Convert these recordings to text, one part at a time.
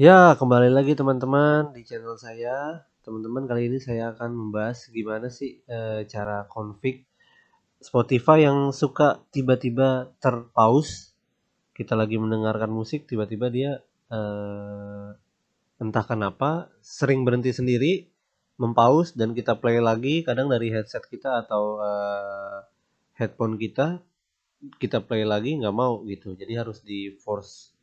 Ya, kembali lagi teman-teman di channel saya. Teman-teman, kali ini saya akan membahas gimana sih e, cara config Spotify yang suka tiba-tiba terpause. Kita lagi mendengarkan musik, tiba-tiba dia e, entah kenapa sering berhenti sendiri, mempause dan kita play lagi kadang dari headset kita atau e, headphone kita kita play lagi nggak mau gitu. Jadi harus di force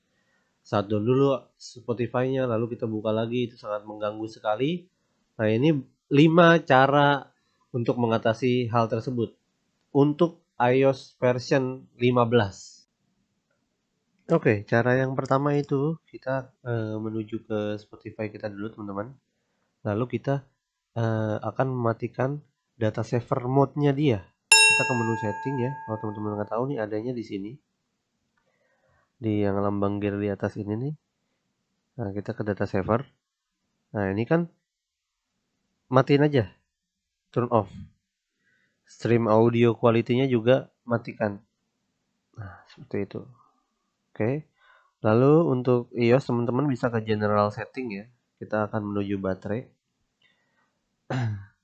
saat dulu Spotify-nya lalu kita buka lagi itu sangat mengganggu sekali. Nah, ini 5 cara untuk mengatasi hal tersebut untuk iOS version 15. Oke, okay, cara yang pertama itu kita uh, menuju ke Spotify kita dulu, teman-teman. Lalu kita uh, akan mematikan data saver mode-nya dia. Kita ke menu setting ya. Kalau teman-teman nggak tahu nih adanya di sini di yang lambang gear di atas ini nih nah kita ke data saver nah ini kan matiin aja turn off stream audio quality-nya juga matikan nah seperti itu oke lalu untuk iOS teman-teman bisa ke general setting ya kita akan menuju baterai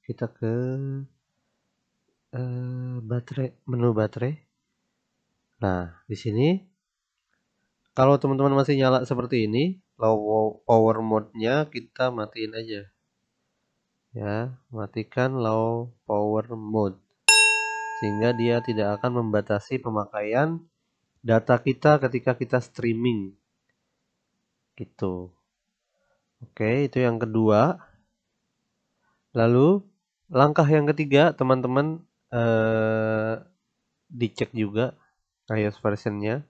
kita ke uh, baterai menu baterai nah di sini kalau teman-teman masih nyala seperti ini, low power mode-nya kita matiin aja. Ya, matikan low power mode. Sehingga dia tidak akan membatasi pemakaian data kita ketika kita streaming. Gitu. Oke, itu yang kedua. Lalu langkah yang ketiga, teman-teman eh dicek juga iOS versionnya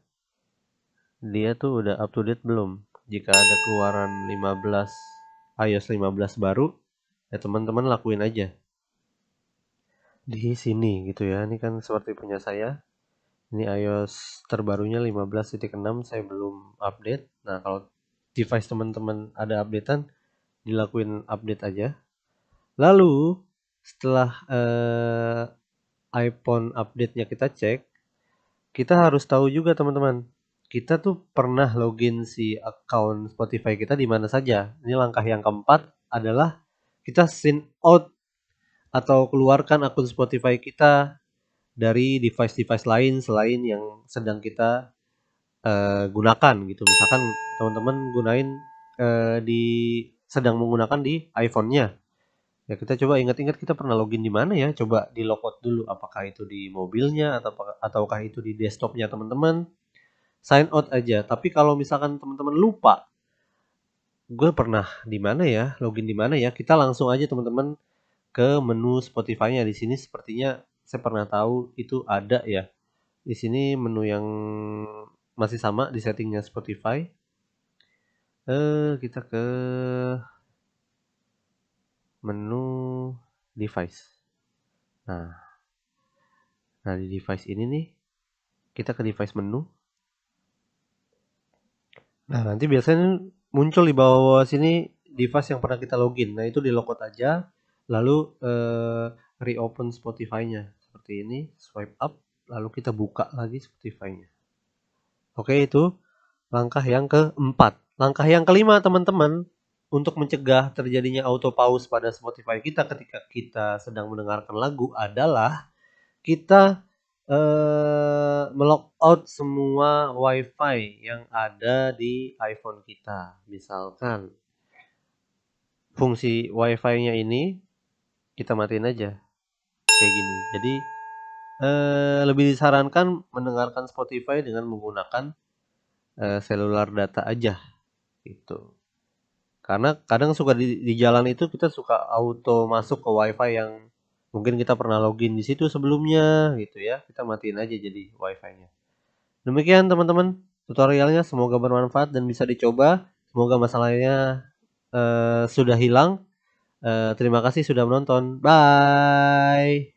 dia tuh udah up to date belum jika ada keluaran 15 iOS 15 baru ya teman-teman lakuin aja di sini gitu ya ini kan seperti punya saya ini iOS terbarunya 15.6 saya belum update nah kalau device teman-teman ada updatean dilakuin update aja lalu setelah eh, iPhone update-nya kita cek kita harus tahu juga teman-teman kita tuh pernah login si account Spotify kita di mana saja. Ini langkah yang keempat adalah kita sign out atau keluarkan akun Spotify kita dari device-device lain selain yang sedang kita uh, gunakan gitu. Misalkan teman-teman gunain uh, di sedang menggunakan di iPhone-nya. Ya kita coba ingat-ingat kita pernah login di mana ya. Coba di logout dulu apakah itu di mobilnya atau ataukah itu di desktopnya teman-teman sign out aja. Tapi kalau misalkan teman-teman lupa, gue pernah di mana ya, login di mana ya, kita langsung aja teman-teman ke menu Spotify-nya di sini sepertinya saya pernah tahu itu ada ya. Di sini menu yang masih sama di settingnya Spotify. Eh, kita ke menu device. Nah, nah di device ini nih kita ke device menu Nah, nanti biasanya muncul di bawah sini device yang pernah kita login. Nah, itu di logout aja, lalu eh, reopen Spotify-nya. Seperti ini, swipe up, lalu kita buka lagi Spotify-nya. Oke, itu langkah yang keempat. Langkah yang kelima, teman-teman, untuk mencegah terjadinya auto pause pada Spotify kita ketika kita sedang mendengarkan lagu adalah kita eh, out semua WiFi yang ada di iPhone kita. Misalkan fungsi WiFi-nya ini kita matiin aja, kayak gini. Jadi, eh, lebih disarankan mendengarkan Spotify dengan menggunakan, seluler eh, selular data aja, gitu. Karena kadang suka di di jalan itu kita suka auto masuk ke WiFi yang mungkin kita pernah login di situ sebelumnya gitu ya kita matiin aja jadi wifi-nya demikian teman-teman tutorialnya semoga bermanfaat dan bisa dicoba semoga masalahnya uh, sudah hilang uh, terima kasih sudah menonton bye